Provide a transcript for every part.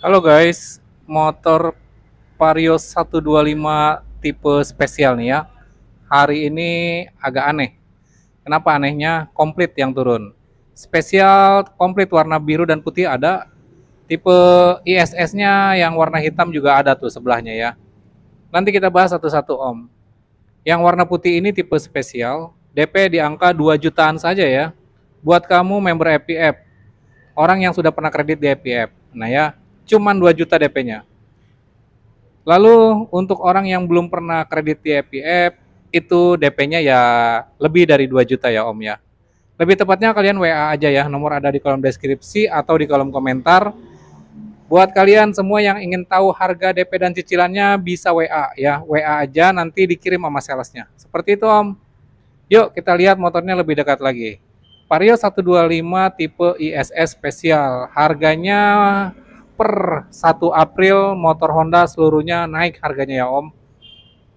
Halo guys, motor Vario 125 tipe spesial nih ya. Hari ini agak aneh. Kenapa anehnya? Komplit yang turun. Spesial komplit warna biru dan putih ada. Tipe ISS-nya yang warna hitam juga ada tuh sebelahnya ya. Nanti kita bahas satu-satu om. Yang warna putih ini tipe spesial. DP di angka 2 jutaan saja ya. Buat kamu member EPF. Orang yang sudah pernah kredit di EPF. Nah ya, cuman 2 juta DP-nya. Lalu untuk orang yang belum pernah kredit di EPF, itu DP-nya ya lebih dari 2 juta ya Om ya. Lebih tepatnya kalian WA aja ya, nomor ada di kolom deskripsi atau di kolom komentar. Buat kalian semua yang ingin tahu harga DP dan cicilannya bisa WA ya, WA aja nanti dikirim sama salesnya. Seperti itu Om. Yuk kita lihat motornya lebih dekat lagi. Vario 125 tipe ISS spesial, harganya per 1 April motor Honda seluruhnya naik harganya ya Om.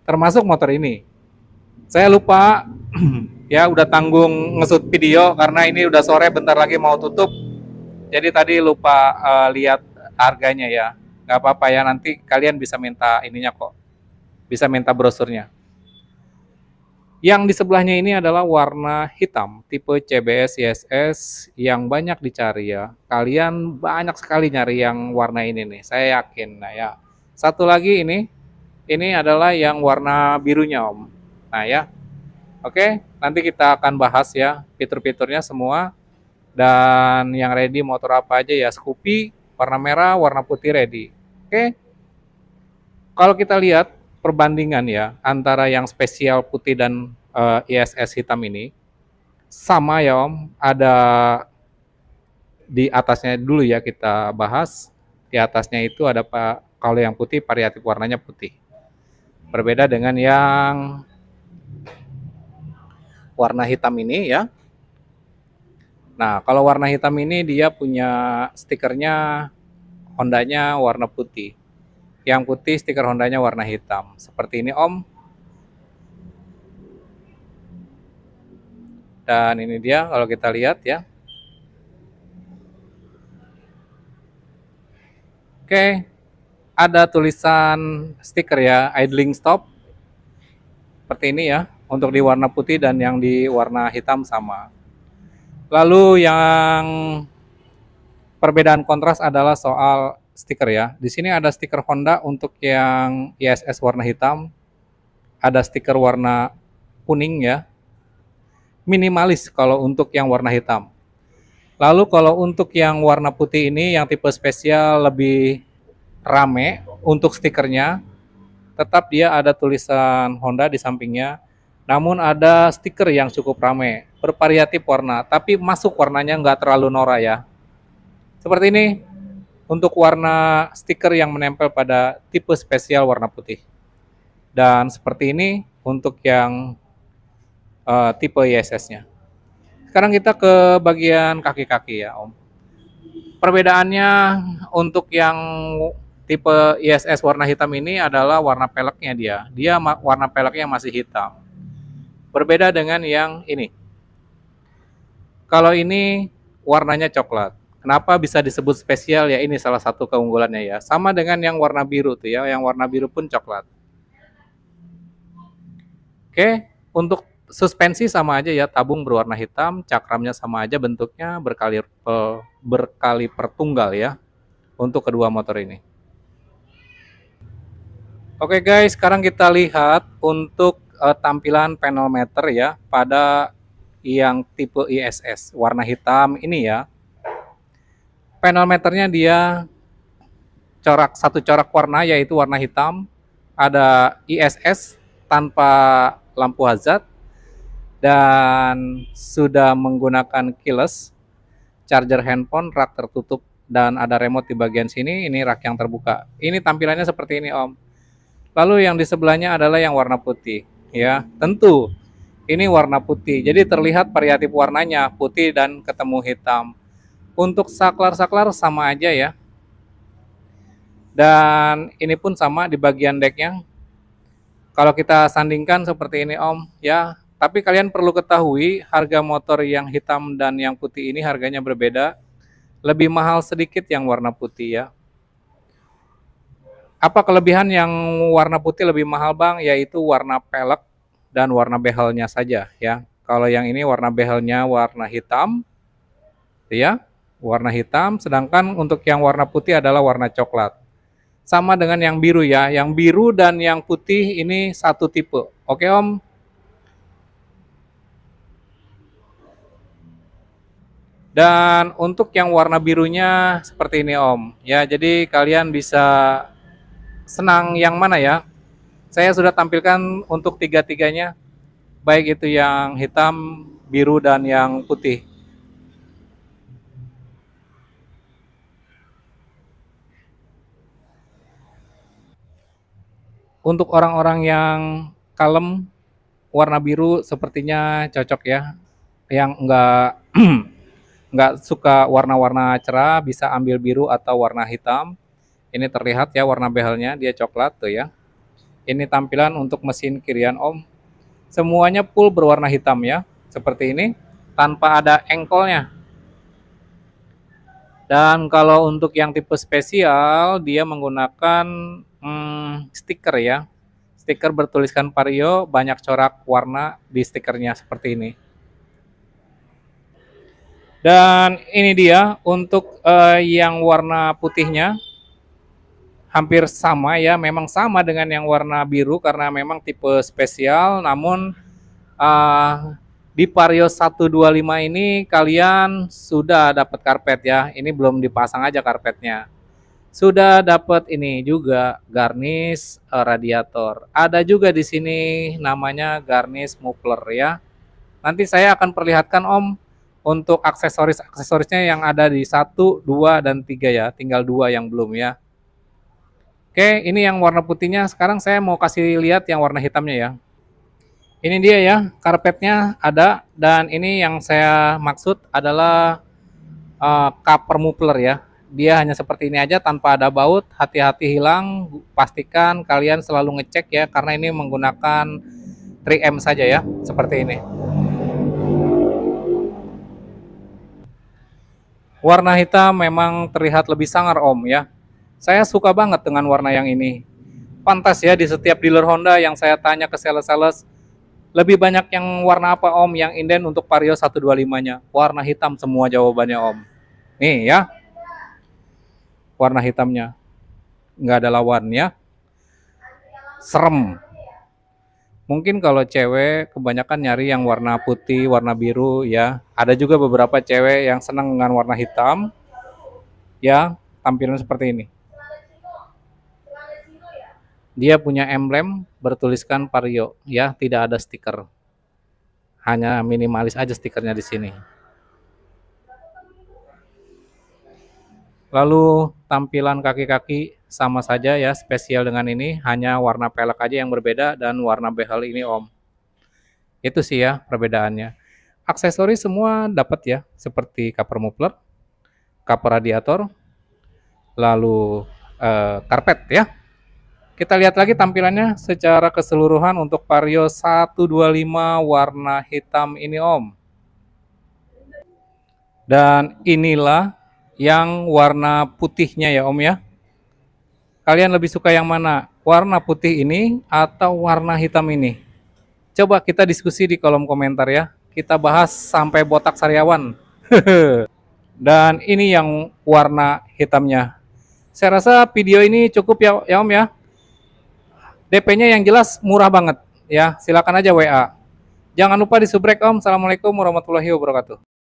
Termasuk motor ini. Saya lupa ya udah tanggung ngesut video karena ini udah sore bentar lagi mau tutup. Jadi tadi lupa uh, lihat harganya ya. Gak apa-apa ya nanti kalian bisa minta ininya kok. Bisa minta brosurnya. Yang di sebelahnya ini adalah warna hitam tipe CBS ISS yang banyak dicari ya. Kalian banyak sekali nyari yang warna ini nih, saya yakin. Nah ya, satu lagi ini, ini adalah yang warna birunya om. Nah ya, oke nanti kita akan bahas ya fitur-fiturnya semua. Dan yang ready motor apa aja ya, Scoopy, warna merah, warna putih ready. Oke, kalau kita lihat perbandingan ya antara yang spesial putih dan uh, eh, ISS hitam ini sama ya Om, ada di atasnya dulu ya kita bahas. Di atasnya itu ada Pak kalau yang putih variatif warnanya putih. Berbeda dengan yang warna hitam ini ya. Nah, kalau warna hitam ini dia punya stikernya Hondanya warna putih. Yang putih stiker Hondanya warna hitam. Seperti ini Om. Dan ini dia kalau kita lihat ya. Oke, ada tulisan stiker ya, idling stop. Seperti ini ya, untuk di warna putih dan yang di warna hitam sama. Lalu yang perbedaan kontras adalah soal stiker ya. Di sini ada stiker Honda untuk yang ISS warna hitam. Ada stiker warna kuning ya. Minimalis kalau untuk yang warna hitam. Lalu kalau untuk yang warna putih ini yang tipe spesial lebih rame untuk stikernya. Tetap dia ada tulisan Honda di sampingnya. Namun ada stiker yang cukup rame, bervariatif warna, tapi masuk warnanya nggak terlalu norak ya. Seperti ini, untuk warna stiker yang menempel pada tipe spesial warna putih. Dan seperti ini untuk yang uh, tipe ISS-nya. Sekarang kita ke bagian kaki-kaki ya Om. Perbedaannya untuk yang tipe ISS warna hitam ini adalah warna peleknya dia. Dia warna peleknya masih hitam. Berbeda dengan yang ini. Kalau ini warnanya coklat. Kenapa bisa disebut spesial? Ya ini salah satu keunggulannya ya. Sama dengan yang warna biru tuh ya, yang warna biru pun coklat. Oke, untuk suspensi sama aja ya, tabung berwarna hitam, cakramnya sama aja bentuknya berkali berkali pertunggal ya untuk kedua motor ini. Oke guys, sekarang kita lihat untuk uh, tampilan panel meter ya pada yang tipe ISS warna hitam ini ya panel meternya dia corak satu corak warna yaitu warna hitam, ada ISS tanpa lampu hazard dan sudah menggunakan keyless, charger handphone, rak tertutup dan ada remote di bagian sini, ini rak yang terbuka. Ini tampilannya seperti ini, Om. Lalu yang di sebelahnya adalah yang warna putih, ya. Tentu ini warna putih. Jadi terlihat variatif warnanya, putih dan ketemu hitam. Untuk saklar-saklar sama aja ya. Dan ini pun sama di bagian decknya. Kalau kita sandingkan seperti ini om ya. Tapi kalian perlu ketahui harga motor yang hitam dan yang putih ini harganya berbeda. Lebih mahal sedikit yang warna putih ya. Apa kelebihan yang warna putih lebih mahal bang? Yaitu warna pelek dan warna behelnya saja ya. Kalau yang ini warna behelnya warna hitam, ya warna hitam, sedangkan untuk yang warna putih adalah warna coklat. Sama dengan yang biru ya, yang biru dan yang putih ini satu tipe. Oke Om? Dan untuk yang warna birunya seperti ini Om. Ya, jadi kalian bisa senang yang mana ya? Saya sudah tampilkan untuk tiga-tiganya, baik itu yang hitam, biru, dan yang putih. Untuk orang-orang yang kalem, warna biru sepertinya cocok ya. Yang enggak enggak suka warna-warna cerah bisa ambil biru atau warna hitam. Ini terlihat ya warna behelnya dia coklat tuh ya. Ini tampilan untuk mesin kirian Om. Semuanya full berwarna hitam ya. Seperti ini tanpa ada engkolnya. Dan kalau untuk yang tipe spesial dia menggunakan hmm, stiker ya. Stiker bertuliskan Vario, banyak corak warna di stikernya seperti ini. Dan ini dia untuk uh, yang warna putihnya hampir sama ya, memang sama dengan yang warna biru karena memang tipe spesial. Namun uh, di Vario 125 ini kalian sudah dapat karpet ya. Ini belum dipasang aja karpetnya sudah dapat ini juga garnish eh, radiator. Ada juga di sini namanya garnish muffler ya. Nanti saya akan perlihatkan Om untuk aksesoris-aksesorisnya yang ada di satu, dua dan tiga ya. Tinggal dua yang belum ya. Oke, ini yang warna putihnya. Sekarang saya mau kasih lihat yang warna hitamnya ya. Ini dia ya, karpetnya ada dan ini yang saya maksud adalah uh, eh, cover muffler ya dia hanya seperti ini aja tanpa ada baut hati-hati hilang pastikan kalian selalu ngecek ya karena ini menggunakan 3M saja ya seperti ini warna hitam memang terlihat lebih sangar om ya saya suka banget dengan warna yang ini pantas ya di setiap dealer Honda yang saya tanya ke sales-sales lebih banyak yang warna apa om yang inden untuk Vario 125 nya warna hitam semua jawabannya om nih ya warna hitamnya nggak ada ya serem mungkin kalau cewek kebanyakan nyari yang warna putih warna biru ya ada juga beberapa cewek yang senang dengan warna hitam ya tampilan seperti ini dia punya emblem bertuliskan Vario ya tidak ada stiker hanya minimalis aja stikernya di sini Lalu tampilan kaki-kaki sama saja ya, spesial dengan ini, hanya warna pelek aja yang berbeda dan warna behel ini om. Itu sih ya perbedaannya. Aksesoris semua dapat ya, seperti cover muffler, cover radiator, lalu eh, karpet ya. Kita lihat lagi tampilannya secara keseluruhan untuk Vario 125 warna hitam ini om. Dan inilah yang warna putihnya ya Om ya. Kalian lebih suka yang mana? Warna putih ini atau warna hitam ini? Coba kita diskusi di kolom komentar ya. Kita bahas sampai botak sariawan. Dan ini yang warna hitamnya. Saya rasa video ini cukup ya, ya Om ya. DP-nya yang jelas murah banget ya. Silakan aja WA. Jangan lupa di subrek Om. Assalamualaikum warahmatullahi wabarakatuh.